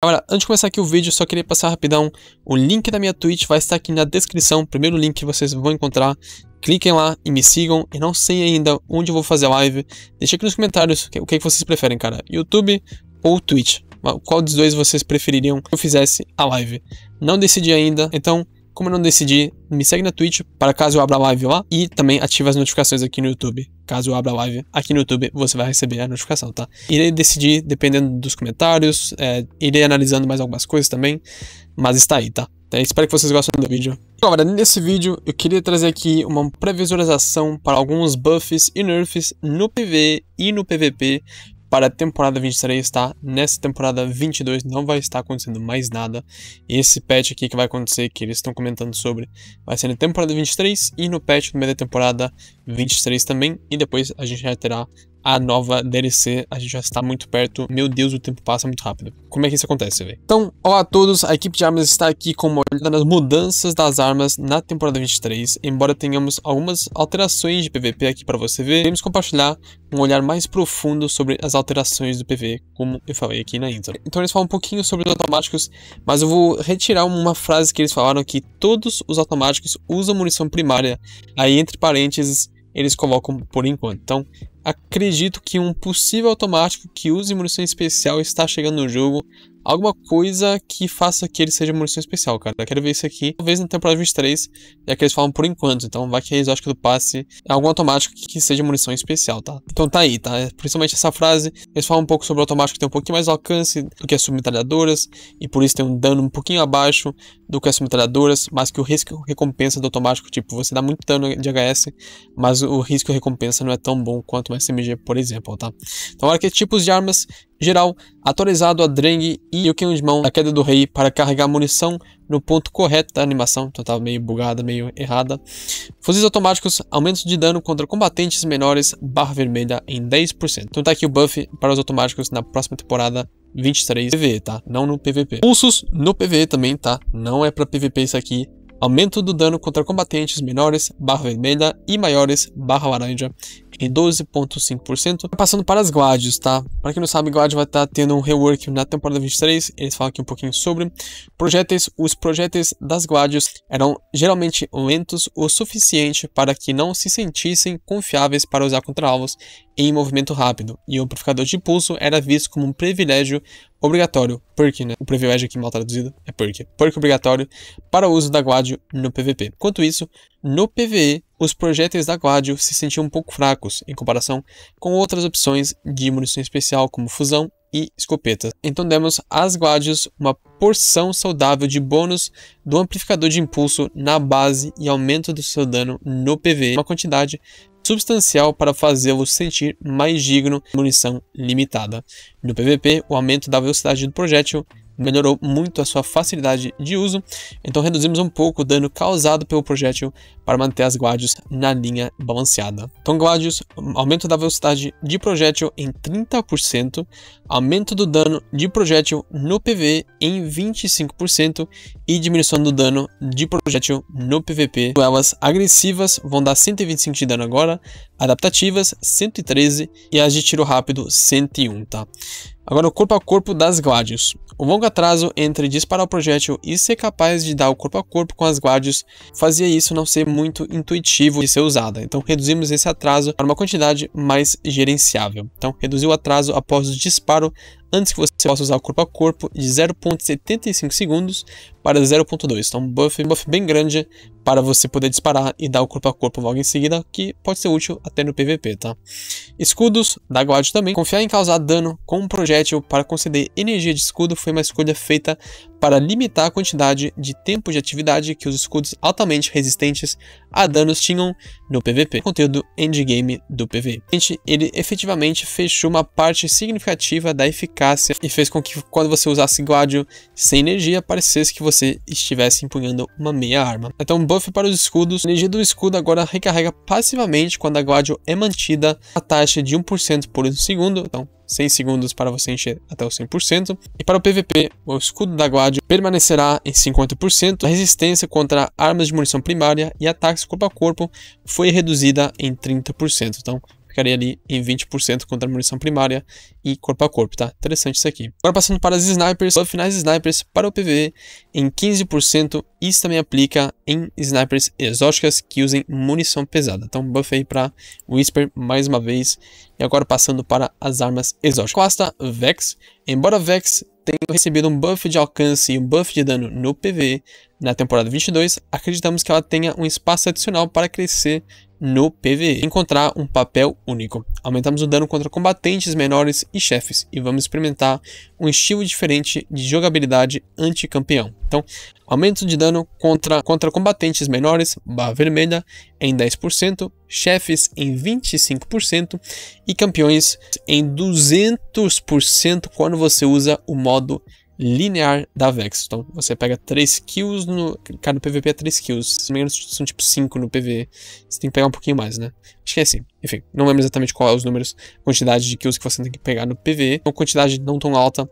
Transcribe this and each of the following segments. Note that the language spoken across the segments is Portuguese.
Agora, antes de começar aqui o vídeo, só queria passar rapidão, o link da minha Twitch vai estar aqui na descrição, primeiro link que vocês vão encontrar, cliquem lá e me sigam, e não sei ainda onde eu vou fazer a live, deixa aqui nos comentários o que, é que vocês preferem, cara, YouTube ou Twitch, qual dos dois vocês prefeririam que eu fizesse a live, não decidi ainda, então como eu não decidi, me segue na Twitch para caso eu abra live lá e também ative as notificações aqui no YouTube. Caso eu abra live aqui no YouTube, você vai receber a notificação, tá? Irei decidir dependendo dos comentários, é, irei analisando mais algumas coisas também, mas está aí, tá? Então, espero que vocês gostem do vídeo. Agora, nesse vídeo eu queria trazer aqui uma previsualização para alguns buffs e nerfs no PvE e no PvP para a temporada 23, tá? Nessa temporada 22 não vai estar acontecendo mais nada. Esse patch aqui que vai acontecer, que eles estão comentando sobre, vai ser na temporada 23 e no patch do meio da temporada 23 também. E depois a gente já terá a nova DLC. A gente já está muito perto. Meu Deus, o tempo passa muito rápido. Como é que isso acontece, velho? Então, olá a todos. A equipe de armas está aqui com uma olhada nas mudanças das armas na temporada 23. Embora tenhamos algumas alterações de PVP aqui para você ver, vamos compartilhar um olhar mais profundo sobre as alterações do PV, como eu falei aqui na intro. Então eles falam um pouquinho sobre os automáticos, mas eu vou retirar uma frase que eles falaram que todos os automáticos usam munição primária. Aí entre parênteses, eles colocam por enquanto. Então, acredito que um possível automático que use munição especial está chegando no jogo alguma coisa que faça que ele seja munição especial, cara. Eu quero ver isso aqui. Talvez na temporada 23, é que eles falam por enquanto. Então vai que a exótica do passe é automático que seja munição especial, tá? Então tá aí, tá? É, principalmente essa frase, eles falam um pouco sobre o automático que tem um pouquinho mais alcance do que as submetralhadoras, e por isso tem um dano um pouquinho abaixo do que as submetralhadoras, mas que o risco recompensa do automático, tipo, você dá muito dano de HS, mas o risco recompensa não é tão bom quanto o SMG, por exemplo, tá? Então olha que tipos de armas geral, atualizado a Drang e o Kenjimão na queda do rei para carregar munição no ponto correto da animação, então estava meio bugada, meio errada. Fuzis automáticos, aumento de dano contra combatentes menores, barra vermelha em 10%. Então tá aqui o buff para os automáticos na próxima temporada 23 PVE, tá? Não no PVP. Pulsos no PVE também, tá? Não é para PVP isso aqui, aumento do dano contra combatentes menores, barra vermelha e maiores, barra laranja, e 12,5%, tá passando para as Gladius, tá? Para quem não sabe, Gladius vai estar tá tendo um rework na temporada 23, eles falam aqui um pouquinho sobre. Projéteis, os projéteis das Gladius eram geralmente lentos o suficiente para que não se sentissem confiáveis para usar contra alvos em movimento rápido, e o amplificador de pulso era visto como um privilégio obrigatório, perk, né? O privilégio aqui mal traduzido é perk. Perk obrigatório para o uso da Guadio no PVP. Enquanto isso, no PVE, os projéteis da Guadio se sentiam um pouco fracos em comparação com outras opções de munição especial, como fusão e escopetas. Então demos às Guadios uma porção saudável de bônus do amplificador de impulso na base e aumento do seu dano no pve uma quantidade substancial para fazê-lo sentir mais digno de munição limitada. No PVP, o aumento da velocidade do projétil melhorou muito a sua facilidade de uso, então reduzimos um pouco o dano causado pelo projétil para manter as guardias na linha balanceada. Então, guardias, aumento da velocidade de projétil em 30%, aumento do dano de projétil no PV em 25% e diminuição do dano de projétil no PVP. Duelas agressivas vão dar 125 de dano agora, adaptativas 113 e as de tiro rápido 101, tá? Agora o corpo a corpo das Gladius. O longo atraso entre disparar o projétil e ser capaz de dar o corpo a corpo com as Gladius fazia isso não ser muito intuitivo de ser usada, então reduzimos esse atraso para uma quantidade mais gerenciável. Então reduziu o atraso após o disparo antes que você possa usar o corpo a corpo de 0.75 segundos para 0.2. Então, um buff, um buff bem grande para você poder disparar e dar o corpo a corpo logo em seguida, que pode ser útil até no PVP, tá? Escudos, da guard também. Confiar em causar dano com um projétil para conceder energia de escudo foi uma escolha feita para limitar a quantidade de tempo de atividade que os escudos altamente resistentes a danos tinham no PVP, conteúdo endgame do PVE. Ele efetivamente fechou uma parte significativa da eficácia e fez com que quando você usasse Gladio sem energia, parecesse que você estivesse empunhando uma meia arma. Então, buff para os escudos. A energia do escudo agora recarrega passivamente quando a Gladio é mantida a taxa de 1% por segundo. Então, 100 segundos para você encher até o 100%. E para o PVP, o escudo da Guardia permanecerá em 50%. A resistência contra armas de munição primária e ataques corpo a corpo foi reduzida em 30%. Então, ficaria ali em 20% contra a munição primária e corpo a corpo, tá? Interessante isso aqui. Agora passando para as snipers, só finais snipers para o PvE em 15%, isso também aplica em snipers exóticas que usem munição pesada. Então buff aí para Whisper mais uma vez. E agora passando para as armas exóticas. Costa Vex, embora Vex tenha recebido um buff de alcance e um buff de dano no PvE na temporada 22, acreditamos que ela tenha um espaço adicional para crescer no PVE, encontrar um papel único. Aumentamos o dano contra combatentes menores e chefes, e vamos experimentar um estilo diferente de jogabilidade anti-campeão. Então, aumento de dano contra, contra combatentes menores, barra vermelha, em 10%, chefes em 25% e campeões em 200% quando você usa o modo linear da Vex. Então você pega 3 kills no. Cada PVP é 3 kills. Se não me engano, são tipo 5 no PVE. Você tem que pegar um pouquinho mais, né? Acho que é assim. Enfim, não lembro exatamente qual é os números, quantidade de kills que você tem que pegar no PVE, uma quantidade não tão alta,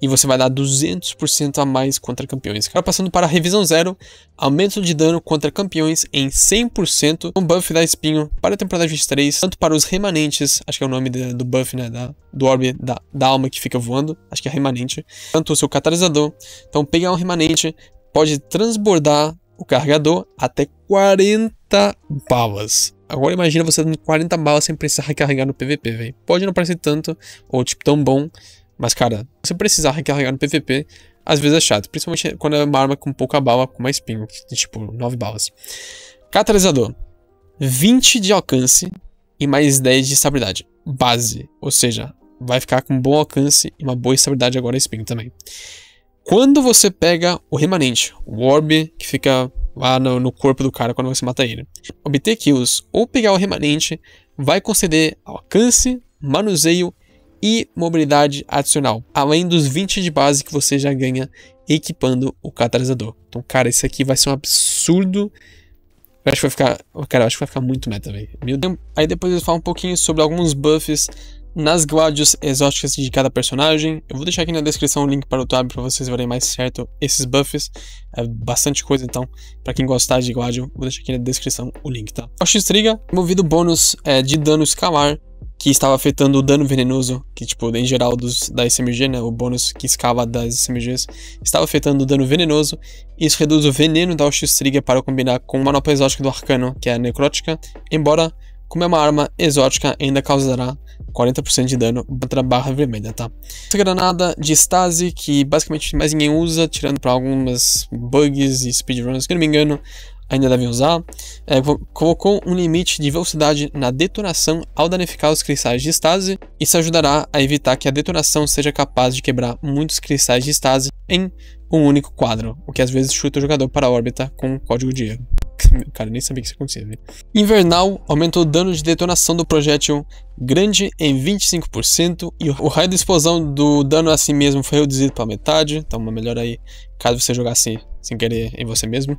e você vai dar 200% a mais contra campeões. Agora passando para a revisão zero aumento de dano contra campeões em 100%, um buff da espinho para a temporada 23, tanto para os remanentes, acho que é o nome do buff, né, da, do orbe da, da alma que fica voando, acho que é remanente, quanto o seu catalisador. Então pegar um remanente pode transbordar o carregador até 40 balas. Agora imagina você dando 40 balas sem precisar recarregar no PVP, velho. Pode não parecer tanto, ou tipo tão bom, mas cara, você precisar recarregar no PVP, às vezes é chato, principalmente quando é uma arma com pouca bala, com mais ping, tipo 9 balas. Catalisador. 20 de alcance e mais 10 de estabilidade. Base, ou seja, vai ficar com bom alcance e uma boa estabilidade agora é spin também. Quando você pega o remanente, o orb que fica lá no, no corpo do cara quando você mata ele, obter kills ou pegar o remanente vai conceder alcance, manuseio e mobilidade adicional, além dos 20 de base que você já ganha equipando o catalisador. Então, cara, isso aqui vai ser um absurdo. Eu acho que vai ficar, cara, acho que vai ficar muito meta, velho. Aí depois eu falo um pouquinho sobre alguns buffs nas gládios exóticas de cada personagem. Eu vou deixar aqui na descrição o link para o tab para vocês verem mais certo esses buffs. É bastante coisa, então, para quem gostar de gládio vou deixar aqui na descrição o link, tá? O X-Triga, movido bônus é, de dano escalar, que estava afetando o dano venenoso, que, tipo, em geral dos, da SMG, né? O bônus que escava das SMGs, estava afetando o dano venenoso. Isso reduz o veneno da x para combinar com uma manopla exótica do Arcano, que é a Necrótica, embora como é uma arma exótica, ainda causará 40% de dano contra a barra vermelha, tá? Essa granada de Stasi, que basicamente mais ninguém usa, tirando para algumas bugs e speedruns, que não me engano, ainda devem usar, é, colocou um limite de velocidade na detonação ao danificar os cristais de estase. Isso ajudará a evitar que a detonação seja capaz de quebrar muitos cristais de estase em um único quadro, o que às vezes chuta o jogador para a órbita com um código de erro. Cara, nem sabia que isso acontecia, velho. Invernal aumentou o dano de detonação do projétil grande em 25% e o raio de explosão do dano a si mesmo foi reduzido para metade, então uma melhor aí caso você jogasse sem querer em você mesmo.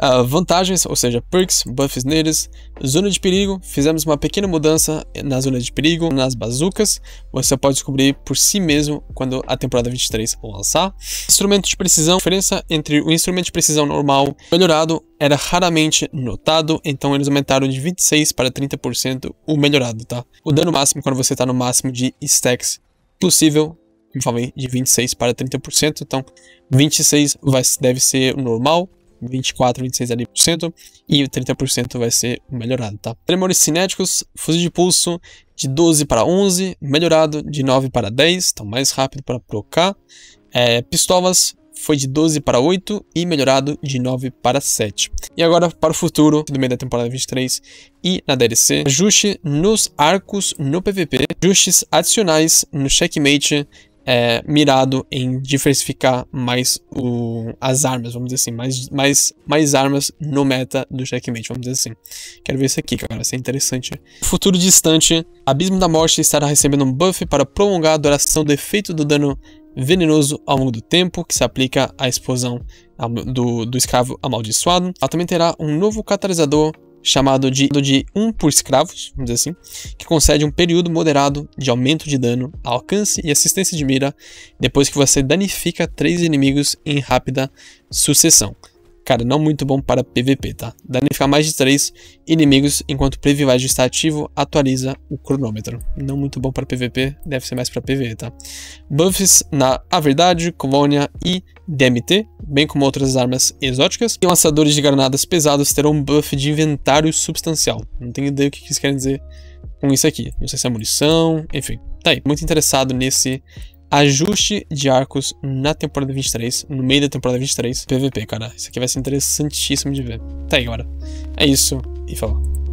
uh, vantagens, ou seja, perks, buffs neles, zona de perigo, fizemos uma pequena mudança na zona de perigo, nas bazucas, você pode descobrir por si mesmo quando a temporada 23 lançar. Instrumento de precisão, diferença entre o instrumento de precisão normal melhorado era raramente notado, então eles aumentaram de 26 para 30% o melhorado dado, tá? O dano máximo quando você tá no máximo de stacks possível, como falei, de 26 para 30%, então 26 vai, deve ser o normal, 24, 26 ali por cento, e 30% vai ser melhorado, tá? Tremores cinéticos, fuzil de pulso de 12 para 11, melhorado de 9 para 10, então mais rápido para procar. É, pistolas foi de 12 para 8 e melhorado de 9 para 7. E agora para o futuro, do meio da temporada 23 e na DLC, ajuste nos arcos no PVP, ajustes adicionais no checkmate é, mirado em diversificar mais o, as armas, vamos dizer assim, mais, mais, mais armas no meta do checkmate, vamos dizer assim. Quero ver isso aqui, cara, isso é interessante. Futuro distante, Abismo da Morte estará recebendo um buff para prolongar a duração do efeito do dano venenoso ao longo do tempo que se aplica à explosão do, do escravo amaldiçoado. Ela também terá um novo catalisador chamado de, de um por escravos, vamos dizer assim, que concede um período moderado de aumento de dano, alcance e assistência de mira depois que você danifica três inimigos em rápida sucessão. Cara, não muito bom para PVP, tá? Danificar mais de 3 inimigos enquanto o privilégio está ativo, atualiza o cronômetro. Não muito bom para PVP, deve ser mais para PVE, tá? Buffs na A Verdade, Colônia e DMT, bem como outras armas exóticas. E lançadores de granadas pesados terão um buff de inventário substancial. Não tenho ideia o que eles querem dizer com isso aqui. Não sei se é munição, enfim. Tá aí, muito interessado nesse ajuste de arcos na temporada 23, no meio da temporada 23, PVP, cara. Isso aqui vai ser interessantíssimo de ver. Tá aí, galera. É isso e falou.